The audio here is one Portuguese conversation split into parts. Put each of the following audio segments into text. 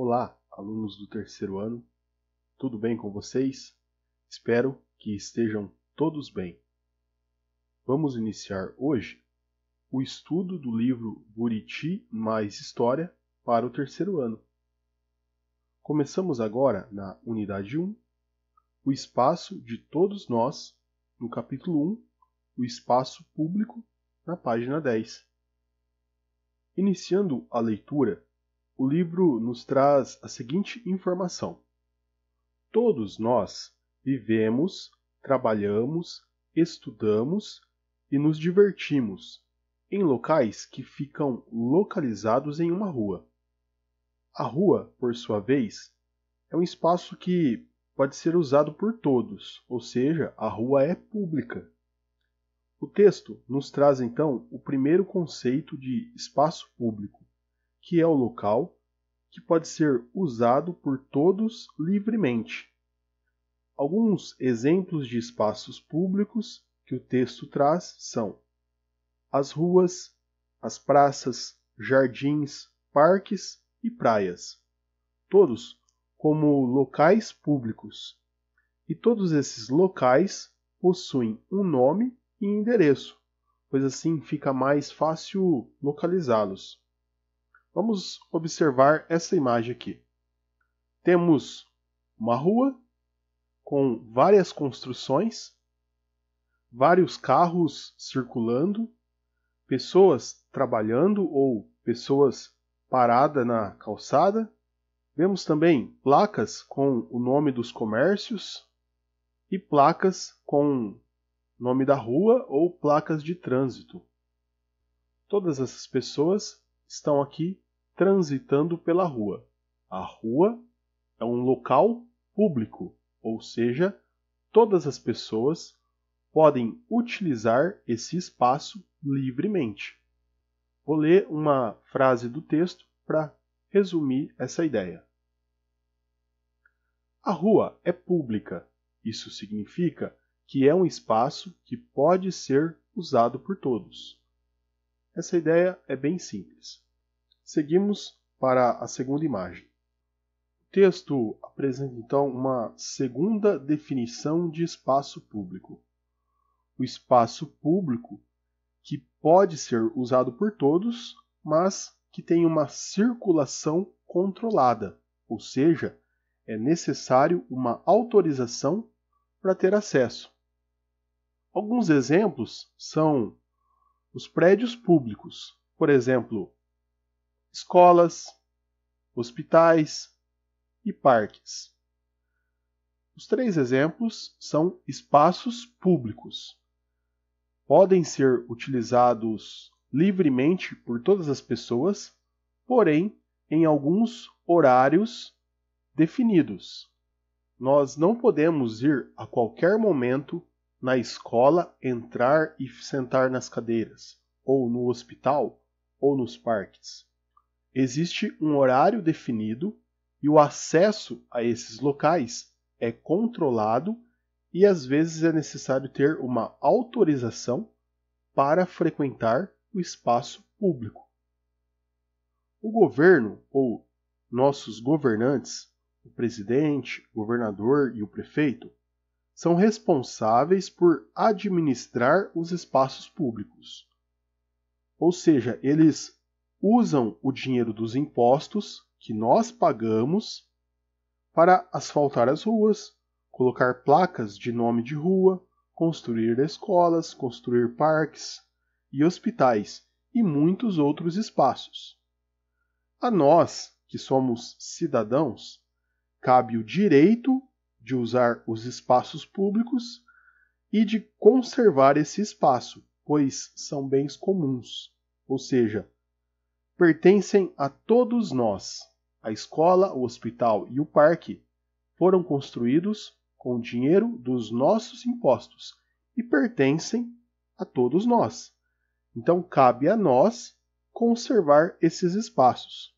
Olá, alunos do terceiro ano. Tudo bem com vocês? Espero que estejam todos bem. Vamos iniciar hoje o estudo do livro Buriti mais História para o terceiro ano. Começamos agora na unidade 1, o espaço de todos nós, no capítulo 1, o espaço público, na página 10. Iniciando a leitura, o livro nos traz a seguinte informação: Todos nós vivemos, trabalhamos, estudamos e nos divertimos em locais que ficam localizados em uma rua. A rua, por sua vez, é um espaço que pode ser usado por todos, ou seja, a rua é pública. O texto nos traz então o primeiro conceito de espaço público que é o local que pode ser usado por todos livremente. Alguns exemplos de espaços públicos que o texto traz são as ruas, as praças, jardins, parques e praias, todos como locais públicos. E todos esses locais possuem um nome e endereço, pois assim fica mais fácil localizá-los. Vamos observar essa imagem aqui. Temos uma rua com várias construções, vários carros circulando, pessoas trabalhando ou pessoas paradas na calçada. Vemos também placas com o nome dos comércios e placas com nome da rua ou placas de trânsito. Todas essas pessoas estão aqui transitando pela rua. A rua é um local público, ou seja, todas as pessoas podem utilizar esse espaço livremente. Vou ler uma frase do texto para resumir essa ideia. A rua é pública. Isso significa que é um espaço que pode ser usado por todos. Essa ideia é bem simples. Seguimos para a segunda imagem. O texto apresenta então uma segunda definição de espaço público. O espaço público que pode ser usado por todos, mas que tem uma circulação controlada, ou seja, é necessário uma autorização para ter acesso. Alguns exemplos são os prédios públicos, por exemplo, escolas, hospitais e parques. Os três exemplos são espaços públicos. Podem ser utilizados livremente por todas as pessoas, porém em alguns horários definidos. Nós não podemos ir a qualquer momento na escola, entrar e sentar nas cadeiras, ou no hospital, ou nos parques. Existe um horário definido e o acesso a esses locais é controlado e às vezes é necessário ter uma autorização para frequentar o espaço público. O governo ou nossos governantes, o presidente, o governador e o prefeito, são responsáveis por administrar os espaços públicos. Ou seja, eles usam o dinheiro dos impostos que nós pagamos para asfaltar as ruas, colocar placas de nome de rua, construir escolas, construir parques e hospitais e muitos outros espaços. A nós, que somos cidadãos, cabe o direito de usar os espaços públicos e de conservar esse espaço, pois são bens comuns, ou seja, pertencem a todos nós. A escola, o hospital e o parque foram construídos com o dinheiro dos nossos impostos e pertencem a todos nós. Então cabe a nós conservar esses espaços.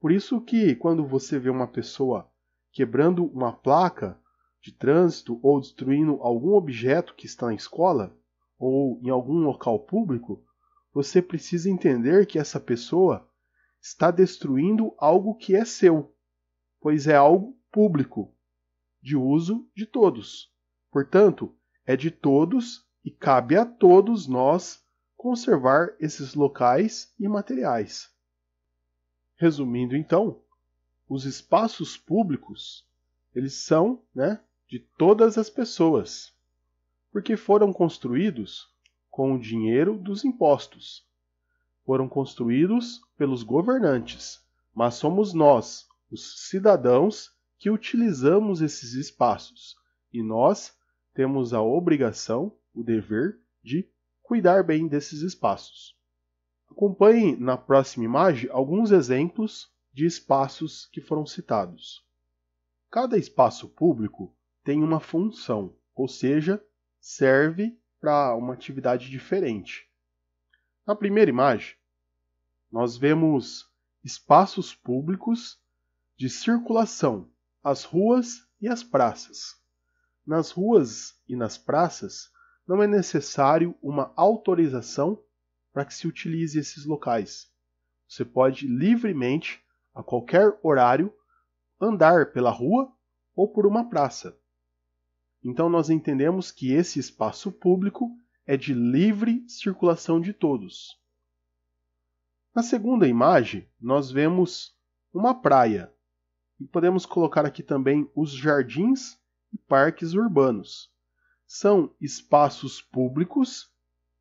Por isso que quando você vê uma pessoa quebrando uma placa de trânsito ou destruindo algum objeto que está na escola ou em algum local público, você precisa entender que essa pessoa está destruindo algo que é seu, pois é algo público, de uso de todos. Portanto, é de todos e cabe a todos nós conservar esses locais e materiais. Resumindo então, os espaços públicos, eles são, né, de todas as pessoas, porque foram construídos com o dinheiro dos impostos. Foram construídos pelos governantes, mas somos nós, os cidadãos, que utilizamos esses espaços e nós temos a obrigação, o dever, de cuidar bem desses espaços. Acompanhe na próxima imagem alguns exemplos de espaços que foram citados. Cada espaço público tem uma função, ou seja, serve para uma atividade diferente. Na primeira imagem, nós vemos espaços públicos de circulação, as ruas e as praças. Nas ruas e nas praças não é necessário uma autorização para que se utilize esses locais. Você pode livremente, a qualquer horário, andar pela rua ou por uma praça. Então nós entendemos que esse espaço público é de livre circulação de todos. Na segunda imagem, nós vemos uma praia. E podemos colocar aqui também os jardins e parques urbanos. São espaços públicos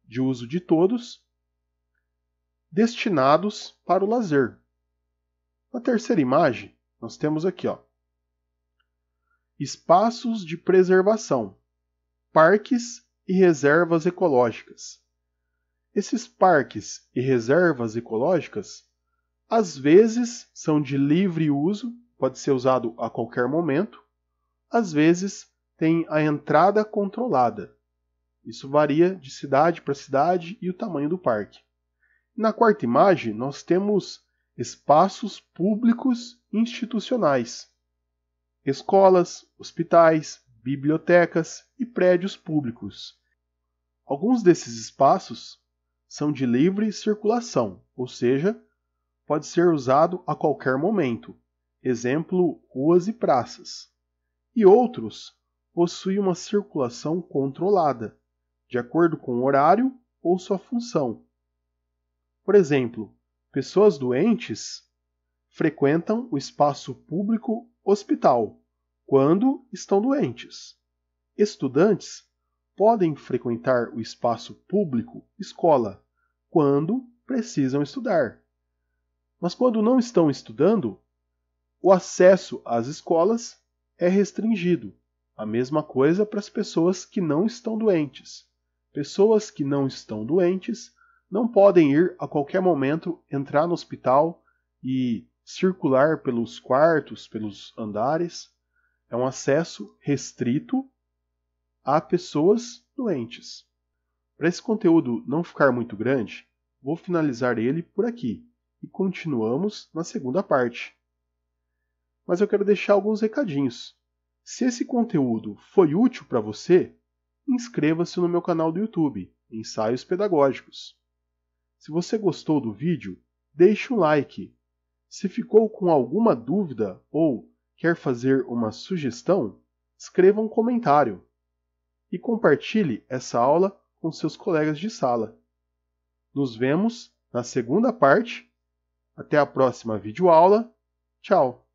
de uso de todos destinados para o lazer. Na terceira imagem, nós temos aqui ó, espaços de preservação, parques e reservas ecológicas. Esses parques e reservas ecológicas às vezes são de livre uso, pode ser usado a qualquer momento, às vezes tem a entrada controlada. Isso varia de cidade para cidade e o tamanho do parque. Na quarta imagem, nós temos espaços públicos institucionais escolas, hospitais, bibliotecas e prédios públicos. Alguns desses espaços são de livre circulação, ou seja, pode ser usado a qualquer momento, exemplo, ruas e praças. E outros possuem uma circulação controlada, de acordo com o horário ou sua função. Por exemplo, pessoas doentes frequentam o espaço público hospital, quando estão doentes. Estudantes podem frequentar o espaço público, escola, quando precisam estudar. Mas quando não estão estudando, o acesso às escolas é restringido. A mesma coisa para as pessoas que não estão doentes. Pessoas que não estão doentes não podem ir a qualquer momento entrar no hospital e circular pelos quartos, pelos andares. É um acesso restrito a pessoas doentes. Para esse conteúdo não ficar muito grande, vou finalizar ele por aqui e continuamos na segunda parte. Mas eu quero deixar alguns recadinhos. Se esse conteúdo foi útil para você, inscreva-se no meu canal do YouTube, Ensaios Pedagógicos. Se você gostou do vídeo, deixe um like se ficou com alguma dúvida ou quer fazer uma sugestão, escreva um comentário e compartilhe essa aula com seus colegas de sala. Nos vemos na segunda parte. Até a próxima videoaula. Tchau!